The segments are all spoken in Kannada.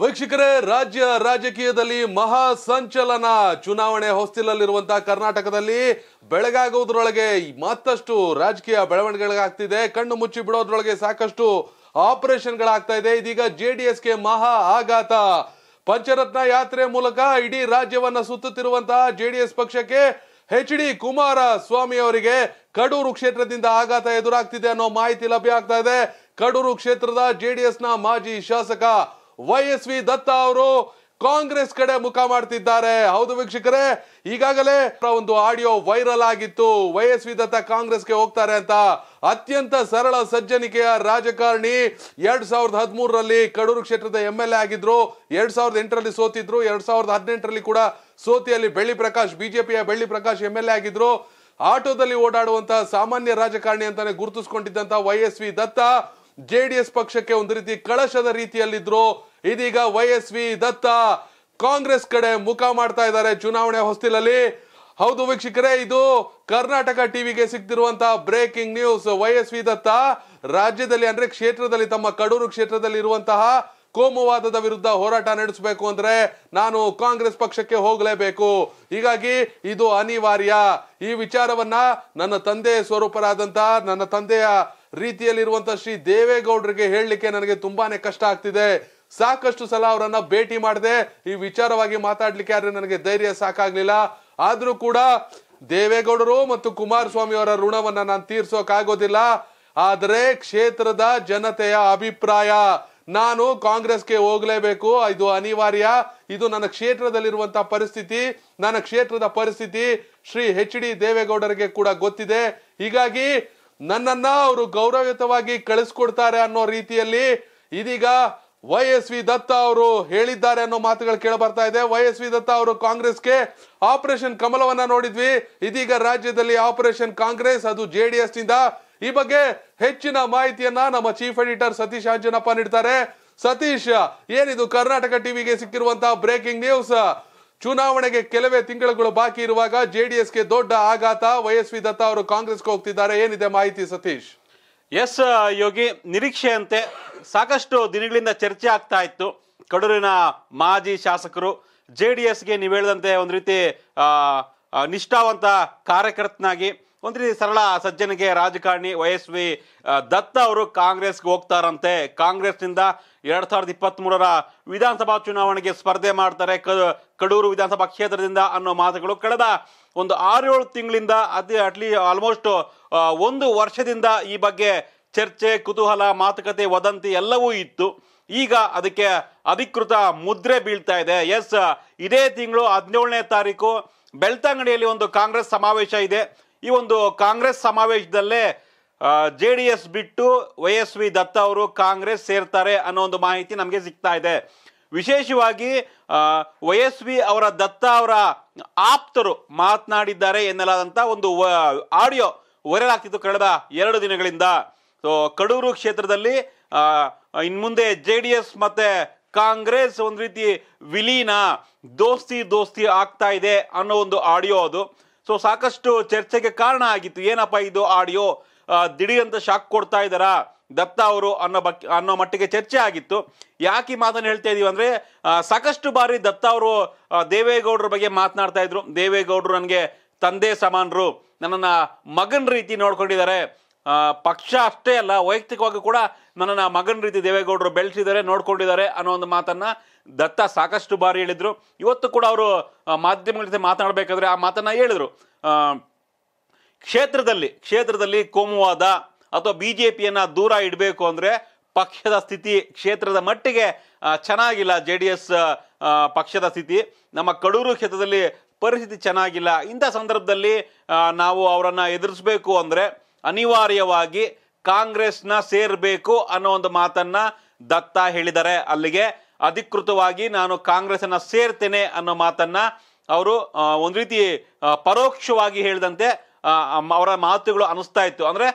ವೀಕ್ಷಕರೇ ರಾಜ್ಯ ರಾಜಕೀಯದಲ್ಲಿ ಮಹಾ ಸಂಚಲನ ಚುನಾವಣೆ ಹೊಸ್ತಿಲಲ್ಲಿರುವಂತಹ ಕರ್ನಾಟಕದಲ್ಲಿ ಬೆಳಗಾಗುವುದರೊಳಗೆ ಮತ್ತಷ್ಟು ರಾಜಕೀಯ ಬೆಳವಣಿಗೆಗಳಾಗ್ತಿದೆ ಕಣ್ಣು ಮುಚ್ಚಿ ಬಿಡೋದ್ರೊಳಗೆ ಸಾಕಷ್ಟು ಆಪರೇಷನ್ಗಳಾಗ್ತಾ ಇದೆ ಇದೀಗ ಜೆ ಡಿ ಎಸ್ಗೆ ಮಹಾ ಆಘಾತ ಪಂಚರತ್ನ ಯಾತ್ರೆ ಮೂಲಕ ಇಡೀ ರಾಜ್ಯವನ್ನ ಸುತ್ತುತ್ತಿರುವಂತಹ ಜೆ ಡಿ ಎಸ್ ಪಕ್ಷಕ್ಕೆ ಎಚ್ ಡಿ ಕುಮಾರಸ್ವಾಮಿ ಅವರಿಗೆ ಕಡೂರು ಕ್ಷೇತ್ರದಿಂದ ಆಘಾತ ಎದುರಾಗ್ತಿದೆ ಅನ್ನೋ ಮಾಹಿತಿ ಲಭ್ಯ ಆಗ್ತಾ ಇದೆ ಕಡೂರು ಕ್ಷೇತ್ರದ ಜೆ ಡಿ ನ ಮಾಜಿ ಶಾಸಕ ವೈ ಎಸ್ ವಿ ದತ್ತ ಅವರು ಕಾಂಗ್ರೆಸ್ ಕಡೆ ಮುಖ ಮಾಡ್ತಿದ್ದಾರೆ ಹೌದು ವೀಕ್ಷಕರೇ ಈಗಾಗಲೇ ಒಂದು ಆಡಿಯೋ ವೈರಲ್ ಆಗಿತ್ತು ವೈ ಎಸ್ ವಿ ದತ್ತ ಕಾಂಗ್ರೆಸ್ಗೆ ಹೋಗ್ತಾರೆ ಅಂತ ಅತ್ಯಂತ ಸರಳ ಸಜ್ಜನಿಕೆಯ ರಾಜಕಾರಣಿ ಎರಡ್ ಸಾವಿರದ ಹದಿಮೂರರಲ್ಲಿ ಕಡೂರು ಕ್ಷೇತ್ರದ ಎಂ ಎಲ್ ಎ ಆಗಿದ್ರು ಎರಡ್ ಸಾವಿರದ ಎಂಟರಲ್ಲಿ ಸೋತಿದ್ರು ಎರಡ್ ಸಾವಿರದ ಹದಿನೆಂಟರಲ್ಲಿ ಕೂಡ ಸೋತಿಯಲ್ಲಿ ಬೆಳ್ಳಿ ಪ್ರಕಾಶ್ ಬಿಜೆಪಿಯ ಬೆಳ್ಳಿ ಪ್ರಕಾಶ್ ಎಂ ಎಲ್ ಎ ಆಗಿದ್ರು ಆಟೋದಲ್ಲಿ ಓಡಾಡುವಂತಹ ಸಾಮಾನ್ಯ ರಾಜಕಾರಣಿ ಅಂತಾನೆ ಗುರುತಿಸಿಕೊಂಡಿದ್ದಂತಹ Y S V Datta J D S ಪಕ್ಷಕ್ಕೆ ಒಂದು ರೀತಿ ಕಳಶದ ರೀತಿಯಲ್ಲಿದ್ರು ಇದೀಗ Y S V Datta Congress ಕಡೆ ಮುಖ ಮಾಡ್ತಾ ಇದ್ದಾರೆ ಚುನಾವಣೆ ಹೊಸ್ತಿಲಲ್ಲಿ ಹೌದು ವೀಕ್ಷಕರೇ ಇದು ಕರ್ನಾಟಕ ಟಿವಿಗೆ ಸಿಗ್ತಿರುವಂತಹ breaking news Y S V Datta ರಾಜ್ಯದಲ್ಲಿ ಅಂದ್ರೆ ಕ್ಷೇತ್ರದಲ್ಲಿ ತಮ್ಮ ಕಡೂರು ಕ್ಷೇತ್ರದಲ್ಲಿ ಇರುವಂತಹ ಕೋಮುವಾದದ ವಿರುದ್ಧ ಹೋರಾಟ ನಡೆಸಬೇಕು ಅಂದ್ರೆ ನಾನು ಕಾಂಗ್ರೆಸ್ ಪಕ್ಷಕ್ಕೆ ಹೋಗಲೇಬೇಕು ಹೀಗಾಗಿ ಇದು ಅನಿವಾರ್ಯ ಈ ವಿಚಾರವನ್ನ ನನ್ನ ತಂದೆಯ ಸ್ವರೂಪರಾದಂತಹ ನನ್ನ ತಂದೆಯ ರೀತಿಯಲ್ಲಿರುವಂತ ಶ್ರೀ ದೇವೇಗೌಡರಿಗೆ ಹೇಳಲಿಕ್ಕೆ ನನಗೆ ತುಂಬಾನೇ ಕಷ್ಟ ಆಗ್ತಿದೆ ಸಾಕಷ್ಟು ಸಲ ಅವರನ್ನ ಭೇಟಿ ಮಾಡಿದೆ ಈ ವಿಚಾರವಾಗಿ ಮಾತಾಡ್ಲಿಕ್ಕೆ ಆದ್ರೆ ನನಗೆ ಧೈರ್ಯ ಸಾಕಾಗ್ಲಿಲ್ಲ ಆದ್ರೂ ಕೂಡ ದೇವೇಗೌಡರು ಮತ್ತು ಕುಮಾರಸ್ವಾಮಿ ಅವರ ಋಣವನ್ನ ನಾನು ತೀರ್ಸೋಕ್ ಆಗೋದಿಲ್ಲ ಆದರೆ ಕ್ಷೇತ್ರದ ಜನತೆಯ ಅಭಿಪ್ರಾಯ ನಾನು ಕಾಂಗ್ರೆಸ್ಗೆ ಹೋಗ್ಲೇಬೇಕು ಇದು ಅನಿವಾರ್ಯ ಇದು ನನ್ನ ಕ್ಷೇತ್ರದಲ್ಲಿರುವಂತಹ ಪರಿಸ್ಥಿತಿ ನನ್ನ ಕ್ಷೇತ್ರದ ಪರಿಸ್ಥಿತಿ ಶ್ರೀ ಎಚ್ ಡಿ ದೇವೇಗೌಡರಿಗೆ ಕೂಡ ಗೊತ್ತಿದೆ ಹೀಗಾಗಿ ನನ್ನನ್ನ ಅವರು ಗೌರವಯುತವಾಗಿ ಕಳಿಸ್ಕೊಡ್ತಾರೆ ಅನ್ನೋ ರೀತಿಯಲ್ಲಿ ಇದೀಗ ವೈ ಎಸ್ ವಿ ದತ್ತ ಅವರು ಹೇಳಿದ್ದಾರೆ ಅನ್ನೋ ಮಾತುಗಳು ಕೇಳ ಬರ್ತಾ ಇದೆ ವೈ ಎಸ್ ವಿ ದತ್ತ ಅವರು ಕಾಂಗ್ರೆಸ್ಗೆ ಆಪರೇಷನ್ ಕಮಲವನ್ನ ನೋಡಿದ್ವಿ ಇದೀಗ ರಾಜ್ಯದಲ್ಲಿ ಆಪರೇಷನ್ ಕಾಂಗ್ರೆಸ್ ಅದು ಜೆ ಡಿ ಎಸ್ ನಿಂದ ಈ ಬಗ್ಗೆ ಹೆಚ್ಚಿನ ಮಾಹಿತಿಯನ್ನ ನಮ್ಮ ಚೀಫ್ ಎಡಿಟರ್ ಸತೀಶ್ ಅಂಜನಪ್ಪ ನೀಡ್ತಾರೆ ಸತೀಶ್ ಏನಿದು ಕರ್ನಾಟಕ ಟಿವಿಗೆ ಸಿಕ್ಕಿರುವಂತಹ ಬ್ರೇಕಿಂಗ್ ನ್ಯೂಸ್ ಚುನಾವಣೆಗೆ ಕೆಲವೇ ತಿಂಗಳುಗಳು ಬಾಕಿ ಇರುವಾಗ ಜೆಡಿಎಸ್ಗೆ ದೊಡ್ಡ ಆಘಾತ ವೈಎಸ್ವಿ ದತ್ತ ಅವರು ಕಾಂಗ್ರೆಸ್ಗೆ ಹೋಗ್ತಿದ್ದಾರೆ ಏನಿದೆ ಮಾಹಿತಿ ಸತೀಶ್ ಎಸ್ ಯೋಗಿ ನಿರೀಕ್ಷೆಯಂತೆ ಸಾಕಷ್ಟು ದಿನಗಳಿಂದ ಚರ್ಚೆ ಆಗ್ತಾ ಇತ್ತು ಕಡೂರಿನ ಮಾಜಿ ಶಾಸಕರು ಜೆ ಡಿ ಎಸ್ಗೆ ನೀವು ಹೇಳಿದಂತೆ ಒಂದು ರೀತಿ ನಿಷ್ಠಾವಂತ ಕಾರ್ಯಕರ್ತನಾಗಿ ಒಂದು ರೀತಿ ಸರಳ ಸಜ್ಜನಿಗೆ ರಾಜಕಾರಣಿ ವೈ ಎಸ್ ವಿ ದತ್ತ ಅವರು ಕಾಂಗ್ರೆಸ್ಗೆ ಹೋಗ್ತಾರಂತೆ ಕಾಂಗ್ರೆಸ್ನಿಂದ ಎರಡ್ ಸಾವಿರದ ಮೂರರ ವಿಧಾನಸಭಾ ಚುನಾವಣೆಗೆ ಸ್ಪರ್ಧೆ ಮಾಡ್ತಾರೆ ಕಡೂರು ವಿಧಾನಸಭಾ ಕ್ಷೇತ್ರದಿಂದ ಅನ್ನೋ ಮಾತುಗಳು ಕಳೆದ ಒಂದು ಆರೇಳು ತಿಂಗಳಿಂದ ಅತಿ ಅಟ್ಲಿ ಆಲ್ಮೋಸ್ಟ್ ಒಂದು ವರ್ಷದಿಂದ ಈ ಬಗ್ಗೆ ಚರ್ಚೆ ಕುತೂಹಲ ಮಾತುಕತೆ ವದಂತಿ ಎಲ್ಲವೂ ಇತ್ತು ಈಗ ಅದಕ್ಕೆ ಅಧಿಕೃತ ಮುದ್ರೆ ಬೀಳ್ತಾ ಇದೆ ಎಸ್ ಇದೇ ತಿಂಗಳು ಹದಿನೇಳನೇ ತಾರೀಕು ಬೆಳ್ತಂಗಡಿಯಲ್ಲಿ ಒಂದು ಕಾಂಗ್ರೆಸ್ ಸಮಾವೇಶ ಇದೆ ಈ ಒಂದು ಕಾಂಗ್ರೆಸ್ ಸಮಾವೇಶದಲ್ಲೇ ಜೆ ಡಿ ಎಸ್ ಬಿಟ್ಟು ವೈ ಎಸ್ ವಿ ದತ್ತ ಅವರು ಕಾಂಗ್ರೆಸ್ ಸೇರ್ತಾರೆ ಅನ್ನೋ ಒಂದು ಮಾಹಿತಿ ನಮಗೆ ಸಿಗ್ತಾ ಇದೆ ವಿಶೇಷವಾಗಿ ವೈ ಎಸ್ ವಿ ಅವರ ದತ್ತ ಅವರ ಆಪ್ತರು ಮಾತನಾಡಿದ್ದಾರೆ ಎನ್ನಲಾದಂಥ ಒಂದು ಆಡಿಯೋ ವೈರಲ್ ಆಗ್ತಿತ್ತು ಕಳೆದ ಎರಡು ದಿನಗಳಿಂದ ಸೊ ಕಡೂರು ಕ್ಷೇತ್ರದಲ್ಲಿ ಇನ್ಮುಂದೆ ಜೆ ಡಿ ಎಸ್ ಮತ್ತು ಕಾಂಗ್ರೆಸ್ ಒಂದು ರೀತಿ ವಿಲೀನ ದೋಸ್ತಿ ದೋಸ್ತಿ ಆಗ್ತಾ ಇದೆ ಅನ್ನೋ ಒಂದು ಆಡಿಯೋ ಅದು ಸೊ ಸಾಕಷ್ಟು ಚರ್ಚೆಗೆ ಕಾರಣ ಆಗಿತ್ತು ಏನಪ್ಪ ಇದು ಆಡಿಯೋ ದಿಢೀರಂತ ಶಾಕ್ ಕೊಡ್ತಾ ಇದ್ದಾರಾ ದತ್ತಾ ಅವರು ಅನ್ನೋ ಬಕ್ ಅನ್ನೋ ಮಟ್ಟಿಗೆ ಚರ್ಚೆ ಆಗಿತ್ತು ಯಾಕೆ ಈ ಮಾತನ್ನು ಹೇಳ್ತಾ ಇದೀವಿ ಅಂದರೆ ಸಾಕಷ್ಟು ಬಾರಿ ದತ್ತಾ ಅವರು ದೇವೇಗೌಡರ ಬಗ್ಗೆ ಮಾತನಾಡ್ತಾ ಇದ್ರು ದೇವೇಗೌಡರು ನನಗೆ ತಂದೆ ಸಮಾನರು ನನ್ನನ್ನು ಮಗನ ರೀತಿ ನೋಡ್ಕೊಂಡಿದ್ದಾರೆ ಪಕ್ಷ ಅಷ್ಟೇ ಅಲ್ಲ ವೈಯಕ್ತಿಕವಾಗಿ ಕೂಡ ನನ್ನನ್ನು ಮಗನ ರೀತಿ ದೇವೇಗೌಡರು ಬೆಳೆಸಿದ್ದಾರೆ ನೋಡ್ಕೊಂಡಿದ್ದಾರೆ ಅನ್ನೋ ಒಂದು ಮಾತನ್ನು ದತ್ತ ಸಾಕಷ್ಟು ಬಾರಿ ಹೇಳಿದರು ಇವತ್ತು ಕೂಡ ಅವರು ಮಾಧ್ಯಮಗಳ ಜೊತೆ ಮಾತನಾಡಬೇಕಾದ್ರೆ ಆ ಮಾತನ್ನು ಹೇಳಿದರು ಕ್ಷೇತ್ರದಲ್ಲಿ ಕ್ಷೇತ್ರದಲ್ಲಿ ಕೋಮುವಾದ ಅಥವಾ ಬಿ ಜೆ ಪಿಯನ್ನು ದೂರ ಇಡಬೇಕು ಅಂದರೆ ಪಕ್ಷದ ಸ್ಥಿತಿ ಕ್ಷೇತ್ರದ ಮಟ್ಟಿಗೆ ಚೆನ್ನಾಗಿಲ್ಲ ಜೆ ಡಿ ಎಸ್ ಪಕ್ಷದ ಸ್ಥಿತಿ ನಮ್ಮ ಕಡೂರು ಕ್ಷೇತ್ರದಲ್ಲಿ ಪರಿಸ್ಥಿತಿ ಚೆನ್ನಾಗಿಲ್ಲ ಇಂಥ ಸಂದರ್ಭದಲ್ಲಿ ನಾವು ಅವರನ್ನು ಎದುರಿಸಬೇಕು ಅಂದರೆ ಅನಿವಾರ್ಯವಾಗಿ ಕಾಂಗ್ರೆಸ್ನ ಸೇರಬೇಕು ಅನ್ನೋ ಒಂದು ಮಾತನ್ನು ದತ್ತ ಹೇಳಿದ್ದಾರೆ ಅಲ್ಲಿಗೆ ಅಧಿಕೃತವಾಗಿ ನಾನು ಕಾಂಗ್ರೆಸ್ಸನ್ನು ಸೇರ್ತೇನೆ ಅನ್ನೋ ಮಾತನ್ನು ಅವರು ಒಂದು ರೀತಿ ಪರೋಕ್ಷವಾಗಿ ಹೇಳಿದಂತೆ ಅವರ ಮಾತುಗಳು ಅನಿಸ್ತಾ ಇತ್ತು ಅಂದ್ರೆ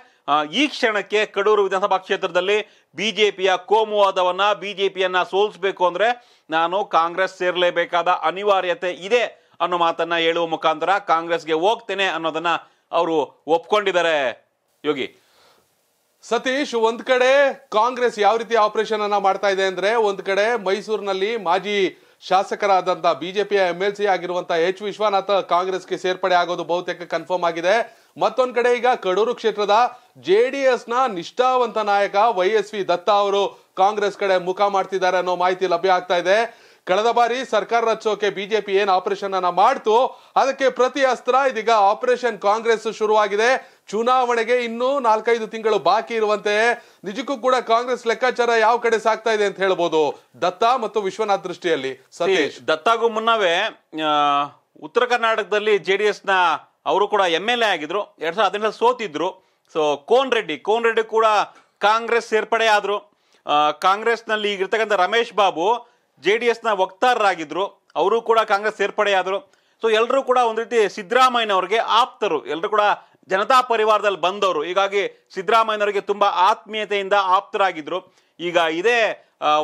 ಈ ಕ್ಷಣಕ್ಕೆ ಕಡೂರು ವಿಧಾನಸಭಾ ಕ್ಷೇತ್ರದಲ್ಲಿ ಬಿಜೆಪಿಯ ಕೋಮುವಾದವನ್ನ ಬಿಜೆಪಿಯನ್ನ ಸೋಲಿಸಬೇಕು ಅಂದ್ರೆ ನಾನು ಕಾಂಗ್ರೆಸ್ ಸೇರಲೇಬೇಕಾದ ಅನಿವಾರ್ಯತೆ ಇದೆ ಅನ್ನೋ ಮಾತನ್ನ ಹೇಳುವ ಮುಖಾಂತರ ಕಾಂಗ್ರೆಸ್ಗೆ ಹೋಗ್ತೇನೆ ಅನ್ನೋದನ್ನ ಅವರು ಒಪ್ಕೊಂಡಿದ್ದಾರೆ ಯೋಗಿ ಸತೀಶ್ ಒಂದ್ ಕಡೆ ಕಾಂಗ್ರೆಸ್ ಯಾವ ರೀತಿ ಆಪರೇಷನ್ ಅನ್ನ ಮಾಡ್ತಾ ಇದೆ ಅಂದ್ರೆ ಒಂದ್ ಕಡೆ ಮೈಸೂರಿನಲ್ಲಿ ಮಾಜಿ ಶಾಸಕರಾದಂತಹ ಬಿಜೆಪಿಯ ಎಂ ಎಲ್ ಸಿ ಆಗಿರುವಂಥ ಎಚ್ ವಿಶ್ವನಾಥ್ ಕಾಂಗ್ರೆಸ್ಗೆ ಸೇರ್ಪಡೆ ಆಗೋದು ಬಹುತೇಕ ಕನ್ಫರ್ಮ್ ಆಗಿದೆ ಮತ್ತೊಂದ್ ಕಡೆ ಈಗ ಕಡೂರು ಕ್ಷೇತ್ರದ ಜೆ ಡಿ ನ ನಿಷ್ಠಾವಂತ ನಾಯಕ ವೈಎಸ್ ವಿ ದತ್ತ ಅವರು ಕಾಂಗ್ರೆಸ್ ಕಡೆ ಮುಖ ಮಾಡ್ತಿದ್ದಾರೆ ಅನ್ನೋ ಮಾಹಿತಿ ಲಭ್ಯ ಆಗ್ತಾ ಇದೆ ಕಳೆದ ಬಾರಿ ಸರ್ಕಾರ ರಚೋಕೆ ಬಿಜೆಪಿ ಏನು ಆಪರೇಷನ್ ಅನ್ನ ಮಾಡ್ತು ಅದಕ್ಕೆ ಪ್ರತಿ ಅಸ್ತ್ರ ಇದೀಗ ಆಪರೇಷನ್ ಕಾಂಗ್ರೆಸ್ ಶುರುವಾಗಿದೆ ಚುನಾವಣೆಗೆ ಇನ್ನೂ ನಾಲ್ಕೈದು ತಿಂಗಳು ಬಾಕಿ ಇರುವಂತೆ ನಿಜಕ್ಕೂ ಕೂಡ ಕಾಂಗ್ರೆಸ್ ಲೆಕ್ಕಾಚಾರ ಯಾವ ಕಡೆ ಸಾಕ್ತಾ ಇದೆ ಅಂತ ಹೇಳ್ಬೋದು ದತ್ತ ಮತ್ತು ವಿಶ್ವನಾಥ್ ದೃಷ್ಟಿಯಲ್ಲಿ ಸತೀಶ್ ದತ್ತಾಗೂ ಮುನ್ನವೇ ಉತ್ತರ ಕರ್ನಾಟಕದಲ್ಲಿ ಜೆ ಡಿ ನ ಅವರು ಕೂಡ ಎಂ ಎಲ್ ಎ ಆಗಿದ್ರು ಎರಡ್ ಸಾವಿರದ ಹದಿನೆಂಟು ಸೋತಿದ್ರು ಸೊ ಕೋನ್ ರೆಡ್ಡಿ ಕೋನ್ ರೆಡ್ಡಿ ಕೂಡ ಕಾಂಗ್ರೆಸ್ ಸೇರ್ಪಡೆ ಆದ್ರು ಕಾಂಗ್ರೆಸ್ನಲ್ಲಿ ಈಗಿರ್ತಕ್ಕಂಥ ರಮೇಶ್ ಬಾಬು ಜೆ ಡಿ ಎಸ್ನ ವಕ್ತಾರರಾಗಿದ್ದರು ಅವರು ಕೂಡ ಕಾಂಗ್ರೆಸ್ ಸೇರ್ಪಡೆಯಾದರು ಸೊ ಎಲ್ಲರೂ ಕೂಡ ಒಂದು ರೀತಿ ಸಿದ್ದರಾಮಯ್ಯನವ್ರಿಗೆ ಆಪ್ತರು ಎಲ್ಲರೂ ಕೂಡ ಜನತಾ ಪರಿವಾರದಲ್ಲಿ ಬಂದವರು ಹೀಗಾಗಿ ಸಿದ್ದರಾಮಯ್ಯನವರಿಗೆ ತುಂಬ ಆತ್ಮೀಯತೆಯಿಂದ ಆಪ್ತರಾಗಿದ್ದರು ಈಗ ಇದೇ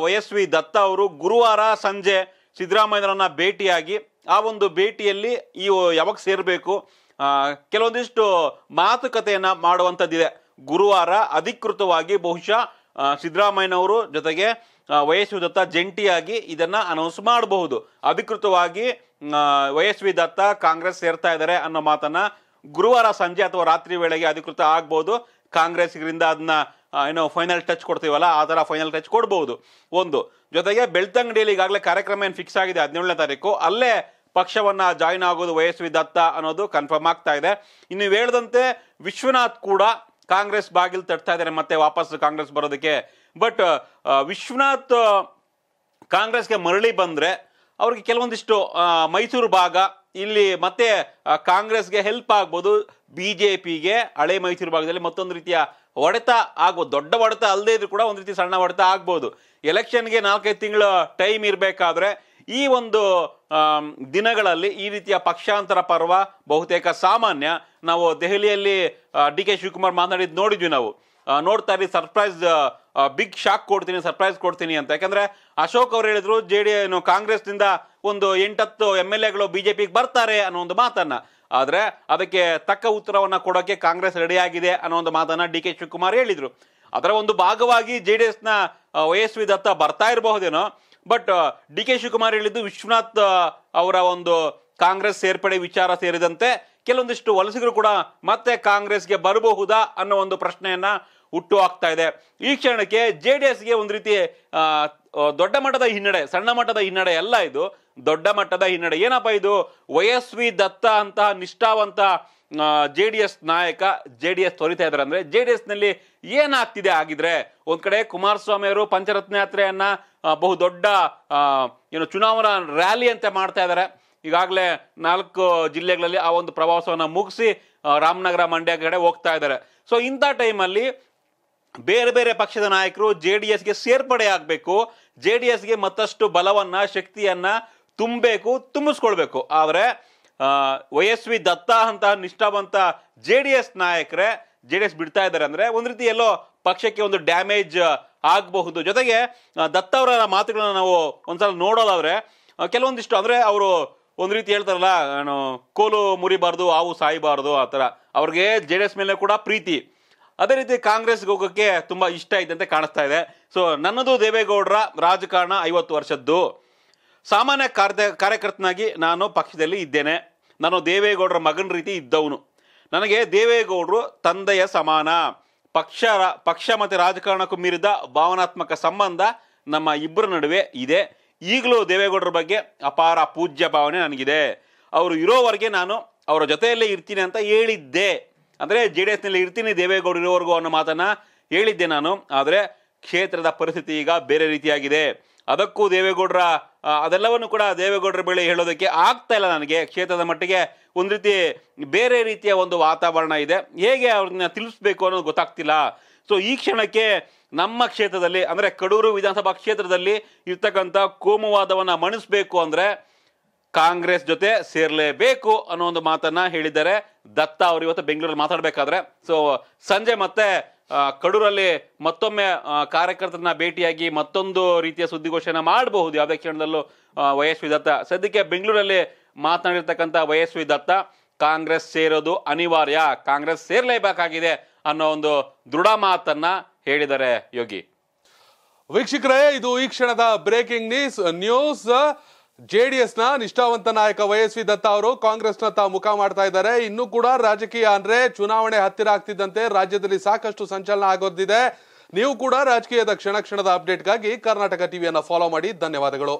ವಯಸ್ವಿ ದತ್ತ ಅವರು ಗುರುವಾರ ಸಂಜೆ ಸಿದ್ದರಾಮಯ್ಯನವರನ್ನ ಭೇಟಿಯಾಗಿ ಆ ಒಂದು ಭೇಟಿಯಲ್ಲಿ ಈ ಯಾವಾಗ ಸೇರಬೇಕು ಕೆಲವೊಂದಿಷ್ಟು ಮಾತುಕತೆಯನ್ನು ಮಾಡುವಂಥದ್ದಿದೆ ಗುರುವಾರ ಅಧಿಕೃತವಾಗಿ ಬಹುಶಃ ಸಿದ್ದರಾಮಯ್ಯನವರು ಜೊತೆಗೆ ವಯಸ್ವಿ ದತ್ತ ಜಂಟಿಯಾಗಿ ಇದನ್ನ ಅನೌನ್ಸ್ ಮಾಡಬಹುದು ಅಧಿಕೃತವಾಗಿ ವಯಸ್ವಿ ದತ್ತ ಕಾಂಗ್ರೆಸ್ ಸೇರ್ತಾ ಇದ್ದಾರೆ ಅನ್ನೋ ಮಾತನ್ನ ಗುರುವಾರ ಸಂಜೆ ಅಥವಾ ರಾತ್ರಿ ವೇಳೆಗೆ ಅಧಿಕೃತ ಆಗ್ಬಹುದು ಕಾಂಗ್ರೆಸ್ಗ್ರಿಂದ ಅದನ್ನ ಏನೋ ಫೈನಲ್ ಟಚ್ ಕೊಡ್ತೀವಲ್ಲ ಆ ಥರ ಫೈನಲ್ ಟಚ್ ಕೊಡ್ಬೋದು ಒಂದು ಜೊತೆಗೆ ಬೆಳ್ತಂಗಡಿಯಲ್ಲಿ ಈಗಾಗಲೇ ಕಾರ್ಯಕ್ರಮ ಏನು ಫಿಕ್ಸ್ ಆಗಿದೆ ಹದಿನೇಳನೇ ತಾರೀಕು ಅಲ್ಲೇ ಪಕ್ಷವನ್ನ ಜಾಯಿನ್ ಆಗೋದು ವಯಸ್ವಿ ದತ್ತ ಅನ್ನೋದು ಕನ್ಫರ್ಮ್ ಆಗ್ತಾ ಇದೆ ಇನ್ನು ಹೇಳದಂತೆ ವಿಶ್ವನಾಥ್ ಕೂಡ ಕಾಂಗ್ರೆಸ್ ಬಾಗಿಲು ತಟ್ತಾ ಇದ್ದಾರೆ ಮತ್ತೆ ವಾಪಸ್ ಕಾಂಗ್ರೆಸ್ ಬರೋದಕ್ಕೆ ಬಟ್ ವಿಶ್ವನಾಥ್ ಕಾಂಗ್ರೆಸ್ಗೆ ಮರಳಿ ಬಂದರೆ ಅವ್ರಿಗೆ ಕೆಲವೊಂದಿಷ್ಟು ಮೈಸೂರು ಭಾಗ ಇಲ್ಲಿ ಮತ್ತೆ ಕಾಂಗ್ರೆಸ್ಗೆ ಹೆಲ್ಪ್ ಆಗ್ಬೋದು ಬಿ ಜೆ ಪಿಗೆ ಹಳೆ ಮೈಸೂರು ಭಾಗದಲ್ಲಿ ಮತ್ತೊಂದು ರೀತಿಯ ಹೊಡೆತ ಆಗ್ಬೋದು ದೊಡ್ಡ ಹೊಡೆತ ಅಲ್ಲದೆ ಇದ್ರೂ ಕೂಡ ಒಂದು ರೀತಿ ಸಣ್ಣ ಹೊಡೆತ ಆಗ್ಬೋದು ಎಲೆಕ್ಷನ್ಗೆ ನಾಲ್ಕೈದು ತಿಂಗಳು ಟೈಮ್ ಇರಬೇಕಾದ್ರೆ ಈ ಒಂದು ದಿನಗಳಲ್ಲಿ ಈ ರೀತಿಯ ಪಕ್ಷಾಂತರ ಪರ್ವ ಬಹುತೇಕ ಸಾಮಾನ್ಯ ನಾವು ದೆಹಲಿಯಲ್ಲಿ ಡಿ ಕೆ ಶಿವಕುಮಾರ್ ಮಾತನಾಡಿದ್ದು ನೋಡಿದ್ವಿ ನಾವು ನೋಡ್ತಾ ಇರಿ ಸರ್ಪ್ರೈಸ್ ಬಿಗ್ ಶಾಕ್ ಕೊಡ್ತೀನಿ ಸರ್ಪ್ರೈಸ್ ಕೊಡ್ತೀನಿ ಅಂತ ಯಾಕಂದ್ರೆ ಅಶೋಕ್ ಅವರು ಹೇಳಿದ್ರು ಜೆ ಡಿ ಏನು ಕಾಂಗ್ರೆಸ್ನಿಂದ ಒಂದು ಎಂಟತ್ತು ಎಮ್ ಎಲ್ ಎಗಳು ಬಿಜೆಪಿಗೆ ಬರ್ತಾರೆ ಅನ್ನೋ ಒಂದು ಮಾತನ್ನ ಆದರೆ ಅದಕ್ಕೆ ತಕ್ಕ ಉತ್ತರವನ್ನು ಕೊಡೋಕ್ಕೆ ಕಾಂಗ್ರೆಸ್ ರೆಡಿ ಆಗಿದೆ ಅನ್ನೋ ಒಂದು ಮಾತನ್ನ ಡಿ ಕೆ ಶಿವಕುಮಾರ್ ಹೇಳಿದ್ರು ಅದರ ಒಂದು ಭಾಗವಾಗಿ ಜೆ ಡಿ ಎಸ್ನ ವಯಸ್ವಿ ದತ್ತ ಬರ್ತಾ ಇರಬಹುದೇನೋ ಬಟ್ ಡಿ ಕೆ ಶಿವಕುಮಾರ್ ಹೇಳಿದ್ದು ವಿಶ್ವನಾಥ್ ಅವರ ಒಂದು ಕಾಂಗ್ರೆಸ್ ಸೇರ್ಪಡೆ ವಿಚಾರ ಸೇರಿದಂತೆ ಕೆಲವೊಂದಿಷ್ಟು ವಲಸಿಗರು ಕೂಡ ಮತ್ತೆ ಕಾಂಗ್ರೆಸ್ಗೆ ಬರಬಹುದಾ ಅನ್ನೋ ಒಂದು ಪ್ರಶ್ನೆಯನ್ನ ಹುಟ್ಟು ಆಗ್ತಾ ಇದೆ ಈ ಕ್ಷಣಕ್ಕೆ ಜೆ ಡಿ ಎಸ್ಗೆ ಒಂದು ರೀತಿ ದೊಡ್ಡ ಮಟ್ಟದ ಹಿನ್ನಡೆ ಸಣ್ಣ ಮಟ್ಟದ ಹಿನ್ನಡೆ ಎಲ್ಲ ಇದು ದೊಡ್ಡ ಮಟ್ಟದ ಹಿನ್ನಡೆ ಏನಪ್ಪಾ ಇದು ವಯಸ್ವಿ ದತ್ತ ಅಂತಹ ನಿಷ್ಠಾವಂತ ಜೆ ಡಿ ಎಸ್ ನಾಯಕ ಜೆ ಡಿ ಎಸ್ ತೊರಿತಾ ಇದ್ದಾರೆ ಅಂದ್ರೆ ಜೆ ಡಿ ಎಸ್ ನಲ್ಲಿ ಏನಾಗ್ತಿದೆ ಆಗಿದ್ರೆ ಒಂದ್ ಕಡೆ ಕುಮಾರಸ್ವಾಮಿ ಅವರು ಪಂಚರತ್ನ ಯಾತ್ರೆಯನ್ನ ಬಹುದೊಡ್ಡ ಏನು ಚುನಾವಣಾ ರ್ಯಾಲಿ ಅಂತ ಮಾಡ್ತಾ ಇದ್ದಾರೆ ಈಗಾಗಲೇ ನಾಲ್ಕು ಜಿಲ್ಲೆಗಳಲ್ಲಿ ಆ ಒಂದು ಪ್ರವಾಸವನ್ನ ಮುಗಿಸಿ ರಾಮನಗರ ಮಂಡ್ಯ ಕಡೆ ಹೋಗ್ತಾ ಇದ್ದಾರೆ ಸೊ ಇಂಥ ಟೈಮಲ್ಲಿ ಬೇರೆ ಬೇರೆ ಪಕ್ಷದ ನಾಯಕರು ಜೆ ಡಿ ಎಸ್ಗೆ ಸೇರ್ಪಡೆ ಆಗಬೇಕು ಜೆ ಡಿ ಎಸ್ಗೆ ಮತ್ತಷ್ಟು ಬಲವನ್ನು ಶಕ್ತಿಯನ್ನು ತುಂಬಬೇಕು ತುಂಬಿಸ್ಕೊಳ್ಬೇಕು ಆದರೆ ವಯಸ್ವಿ ದತ್ತ ಅಂತ ನಿಷ್ಠಾವಂತ ಜೆ ಡಿ ಎಸ್ ನಾಯಕರೇ ಜೆ ಡಿ ಎಸ್ ಬಿಡ್ತಾ ಇದ್ದಾರೆ ಅಂದರೆ ಒಂದು ರೀತಿ ಎಲ್ಲೋ ಪಕ್ಷಕ್ಕೆ ಒಂದು ಡ್ಯಾಮೇಜ್ ಆಗಬಹುದು ಜೊತೆಗೆ ದತ್ತ ಅವರ ಮಾತುಗಳನ್ನ ನಾವು ಒಂದ್ಸಲ ನೋಡೋದಾದ್ರೆ ಕೆಲವೊಂದಿಷ್ಟು ಅಂದರೆ ಅವರು ಒಂದು ರೀತಿ ಹೇಳ್ತಾರಲ್ಲ ಕೋಲು ಮುರಿಬಾರ್ದು ಹಾವು ಸಾಯಬಾರ್ದು ಆ ಥರ ಅವ್ರಿಗೆ ಜೆ ಡಿ ಎಸ್ ಮೇಲೆ ಕೂಡ ಪ್ರೀತಿ ಅದೇ ರೀತಿ ಕಾಂಗ್ರೆಸ್ಗೆ ಹೋಗೋಕ್ಕೆ ತುಂಬ ಇಷ್ಟ ಇದ್ದಂತೆ ಕಾಣಿಸ್ತಾ ಇದೆ ಸೊ ನನ್ನದು ದೇವೇಗೌಡರ ರಾಜಕಾರಣ ಐವತ್ತು ವರ್ಷದ್ದು ಸಾಮಾನ್ಯ ಕಾರ್ಯ ಕಾರ್ಯಕರ್ತನಾಗಿ ನಾನು ಪಕ್ಷದಲ್ಲಿ ಇದ್ದೇನೆ ನಾನು ದೇವೇಗೌಡರ ಮಗನ ರೀತಿ ಇದ್ದವನು ನನಗೆ ದೇವೇಗೌಡರು ತಂದೆಯ ಸಮಾನ ಪಕ್ಷ ಪಕ್ಷ ಮತ್ತು ರಾಜಕಾರಣಕ್ಕೂ ಮೀರಿದ ಭಾವನಾತ್ಮಕ ಸಂಬಂಧ ನಮ್ಮ ಇಬ್ಬರ ನಡುವೆ ಇದೆ ಈಗಲೂ ದೇವೇಗೌಡರ ಬಗ್ಗೆ ಅಪಾರ ಪೂಜ್ಯ ಭಾವನೆ ನನಗಿದೆ ಅವರು ಇರೋವರೆಗೆ ನಾನು ಅವರ ಜೊತೆಯಲ್ಲೇ ಇರ್ತೀನಿ ಅಂತ ಹೇಳಿದ್ದೆ ಅಂದರೆ ಜೆ ಡಿ ಎಸ್ನಲ್ಲಿ ಇರ್ತೀನಿ ದೇವೇಗೌಡರು ಇರೋವರೆಗೂ ಅನ್ನೋ ಮಾತನ್ನು ಹೇಳಿದ್ದೆ ನಾನು ಆದರೆ ಕ್ಷೇತ್ರದ ಪರಿಸ್ಥಿತಿ ಈಗ ಬೇರೆ ರೀತಿಯಾಗಿದೆ ಅದಕ್ಕೂ ದೇವೇಗೌಡರ ಅದೆಲ್ಲವನ್ನು ಕೂಡ ದೇವೇಗೌಡರ ಬೆಳೆ ಹೇಳೋದಕ್ಕೆ ಆಗ್ತಾ ಇಲ್ಲ ನನಗೆ ಕ್ಷೇತ್ರದ ಮಟ್ಟಿಗೆ ಒಂದು ರೀತಿ ಬೇರೆ ರೀತಿಯ ಒಂದು ವಾತಾವರಣ ಇದೆ ಹೇಗೆ ಅವ್ರನ್ನ ತಿಳಿಸ್ಬೇಕು ಅನ್ನೋದು ಗೊತ್ತಾಗ್ತಿಲ್ಲ ಸೊ ಈ ಕ್ಷಣಕ್ಕೆ ನಮ್ಮ ಕ್ಷೇತ್ರದಲ್ಲಿ ಅಂದರೆ ಕಡೂರು ವಿಧಾನಸಭಾ ಕ್ಷೇತ್ರದಲ್ಲಿ ಇರ್ತಕ್ಕಂಥ ಕೋಮುವಾದವನ್ನು ಮಣಿಸ್ಬೇಕು ಅಂದರೆ ಕಾಂಗ್ರೆಸ್ ಜೊತೆ ಸೇರಲೇಬೇಕು ಅನ್ನೋ ಒಂದು ಮಾತನ್ನು ಹೇಳಿದ್ದಾರೆ ದತ್ತ ಅವ್ರು ಇವತ್ತು ಬೆಂಗಳೂರಲ್ಲಿ ಮಾತಾಡಬೇಕಾದ್ರೆ ಸೊ ಸಂಜೆ ಮತ್ತೆ ಕಡೂರಲ್ಲಿ ಮತ್ತೊಮ್ಮೆ ಕಾರ್ಯಕರ್ತರನ್ನ ಭೇಟಿಯಾಗಿ ಮತ್ತೊಂದು ರೀತಿಯ ಸುದ್ದಿಗೋಷ್ಠಿಯನ್ನ ಮಾಡಬಹುದು ಯಾವುದೇ ಕ್ಷಣದಲ್ಲೂ ವಯಸ್ವಿ ದತ್ತ ಸದ್ಯಕ್ಕೆ ಬೆಂಗಳೂರಲ್ಲಿ ಮಾತನಾಡಿರ್ತಕ್ಕಂಥ ವಯಸ್ವಿ ದತ್ತ ಕಾಂಗ್ರೆಸ್ ಸೇರೋದು ಅನಿವಾರ್ಯ ಕಾಂಗ್ರೆಸ್ ಸೇರ್ಲೇಬೇಕಾಗಿದೆ ಅನ್ನೋ ಒಂದು ದೃಢ ಮಾತನ್ನ ಹೇಳಿದ್ದಾರೆ ಯೋಗಿ ವೀಕ್ಷಕರೇ ಇದು ಈ ಕ್ಷಣದ ಬ್ರೇಕಿಂಗ್ ನ್ಯೂಸ್ ನ್ಯೂಸ್ ಜೆಡಿಎಸ್ನ ನಿಷ್ಠಾವಂತ ನಾಯಕ ವೈಎಸ್ವಿ ವಿ ದತ್ತ ಅವರು ಕಾಂಗ್ರೆಸ್ನ ತಾವು ಮುಖ ಮಾಡ್ತಾ ಇದ್ದಾರೆ ಇನ್ನೂ ಕೂಡ ರಾಜಕೀಯ ಅಂದ್ರೆ ಚುನಾವಣೆ ಹತ್ತಿರ ಆಗ್ತಿದ್ದಂತೆ ರಾಜ್ಯದಲ್ಲಿ ಸಾಕಷ್ಟು ಸಂಚಲನ ಆಗೋದಿದೆ ನೀವು ಕೂಡ ರಾಜಕೀಯದ ಕ್ಷಣ ಕ್ಷಣದ ಅಪ್ಡೇಟ್ಗಾಗಿ ಕರ್ನಾಟಕ ಟಿವಿಯನ್ನು ಫಾಲೋ ಮಾಡಿ ಧನ್ಯವಾದಗಳು